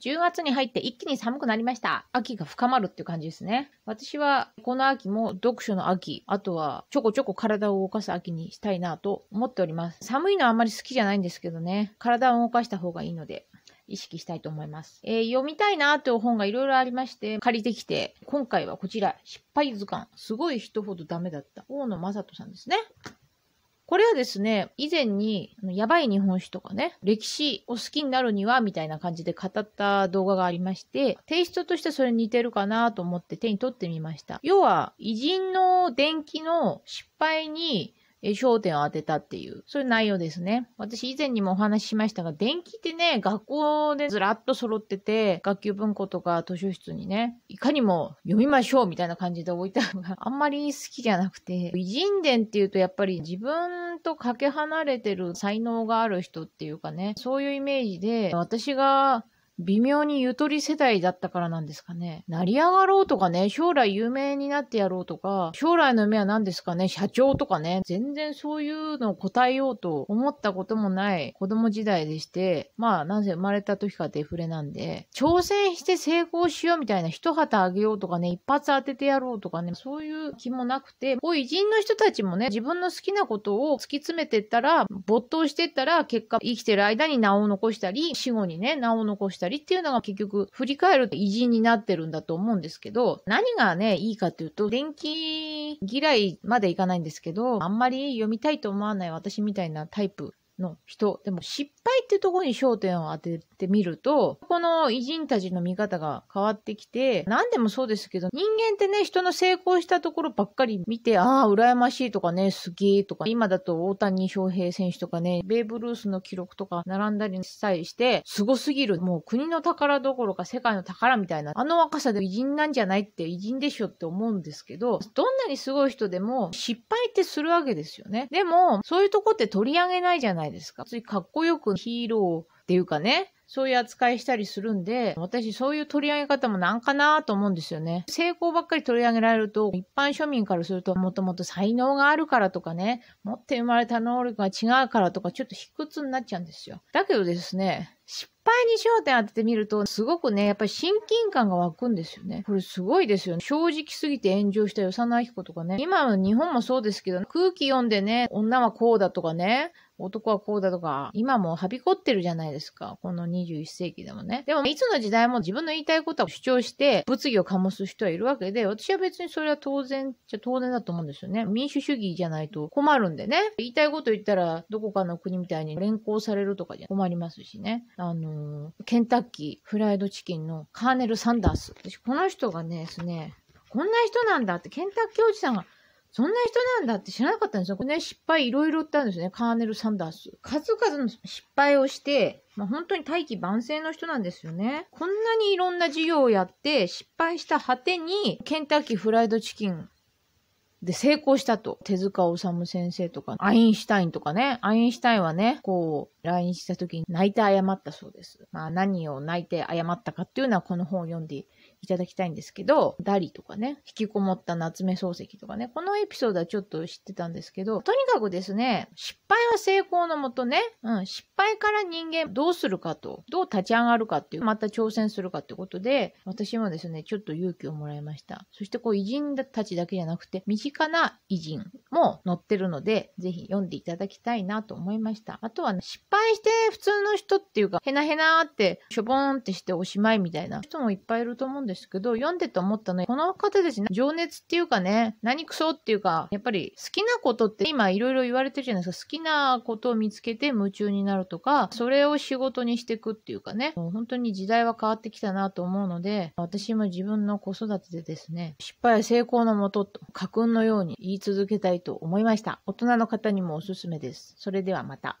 10月に入って一気に寒くなりました。秋が深まるっていう感じですね。私はこの秋も読書の秋、あとはちょこちょこ体を動かす秋にしたいなと思っております。寒いのはあんまり好きじゃないんですけどね、体を動かした方がいいので。意識したいと思います。えー、読みたいなという本がいろいろありまして、借りてきて、今回はこちら、失敗図鑑。すごい人ほどダメだった。大野正人さんですね。これはですね、以前に、やばい日本史とかね、歴史を好きになるには、みたいな感じで語った動画がありまして、テイストとしてそれに似てるかなと思って手に取ってみました。要は、偉人の伝記の失敗にえ焦点を当てたっていう、そういう内容ですね。私以前にもお話ししましたが、電気ってね、学校でずらっと揃ってて、学級文庫とか図書室にね、いかにも読みましょうみたいな感じで置いたのが、あんまり好きじゃなくて、偉人伝っていうとやっぱり自分とかけ離れてる才能がある人っていうかね、そういうイメージで、私が微妙にゆとり世代だったからなんですかね。成り上がろうとかね、将来有名になってやろうとか、将来の夢は何ですかね、社長とかね、全然そういうのを答えようと思ったこともない子供時代でして、まあ、なぜ生まれた時かデフレなんで、挑戦して成功しようみたいな一旗あげようとかね、一発当ててやろうとかね、そういう気もなくて、こう偉人の人たちもね、自分の好きなことを突き詰めてったら、没頭してったら、結果生きてる間に名を残したり、死後にね、名を残したり、たりっていうのが結局振り返ると偉人になってるんだと思うんですけど、何がね、いいかっていうと、電気嫌いまでいかないんですけど、あんまり読みたいと思わない私みたいなタイプの人、でも失敗っていうところに焦点を当てってみると、この偉人たちの見方が変わってきて、何でもそうですけど、人間ってね、人の成功したところばっかり見て、ああ、羨ましいとかね、すげえとか、今だと大谷翔平選手とかね、ベーブ・ルースの記録とか並んだりしたりして、凄すぎる、もう国の宝どころか世界の宝みたいな、あの若さで偉人なんじゃないって偉人でしょって思うんですけど、どんなにすごい人でも失敗ってするわけですよね。でも、そういうとこって取り上げないじゃないですか。ついかっこよくヒーロー、っていうかね、そういう扱いしたりするんで、私そういう取り上げ方もなんかなと思うんですよね。成功ばっかり取り上げられると、一般庶民からするともともと才能があるからとかね、持って生まれた能力が違うからとか、ちょっと卑屈になっちゃうんですよ。だけどですね、失敗に焦点当ててみると、すごくね、やっぱり親近感が湧くんですよね。これすごいですよね。正直すぎて炎上した幼い子とかね。今の日本もそうですけど、空気読んでね、女はこうだとかね、男はこうだとか、今もはびこってるじゃないですか。この21世紀でもね。でも、いつの時代も自分の言いたいことを主張して、物議を醸す人はいるわけで、私は別にそれは当然じゃ当然だと思うんですよね。民主主義じゃないと困るんでね。言いたいこと言ったら、どこかの国みたいに連行されるとかじゃ困りますしね。あのー、ケンタッキーフライドチキンのカーネル・サンダース。私、この人がね、ですね、こんな人なんだって、ケンタッキーおじさんがそんな人なんだって知らなかったんですよ。これね、失敗いろいろっるんですね。カーネル・サンダース。数々の失敗をして、まあ、本当に大器晩成の人なんですよね。こんなにいろんな事業をやって失敗した果てに、ケンタッキーフライドチキンで成功したと。手塚治虫先生とか、アインシュタインとかね。アインシュタインはね、こう、LINE した時に泣いて謝ったそうです。まあ何を泣いて謝ったかっていうのはこの本を読んでいただきたいんですけど、ダリとかね、引きこもった夏目漱石とかね、このエピソードはちょっと知ってたんですけど、とにかくですね、失敗は成功のもとね、うん、失敗から人間どうするかと、どう立ち上がるかっていう、また挑戦するかってことで、私もですね、ちょっと勇気をもらいました。そしてこう偉人たちだけじゃなくて、身近な偉人も載ってるので、ぜひ読んでいただきたいなと思いました。あとは、ね、失敗して普通の人っていうか、へなへなってしょぼーんってしておしまいみたいな人もいっぱいいると思うんですけど、読んでて思ったのに、この方ですね、情熱っていうかね、何クソっていうか、やっぱり好きなことって今いろいろ言われてるじゃないですか、好きなことを見つけて夢中になるとか、それを仕事にしていくっていうかね、もう本当に時代は変わってきたなと思うので、私も自分の子育てでですね、失敗は成功のもとと、家訓のように言い続けたいと思いました。大人の方にもおすすめです。それではまた。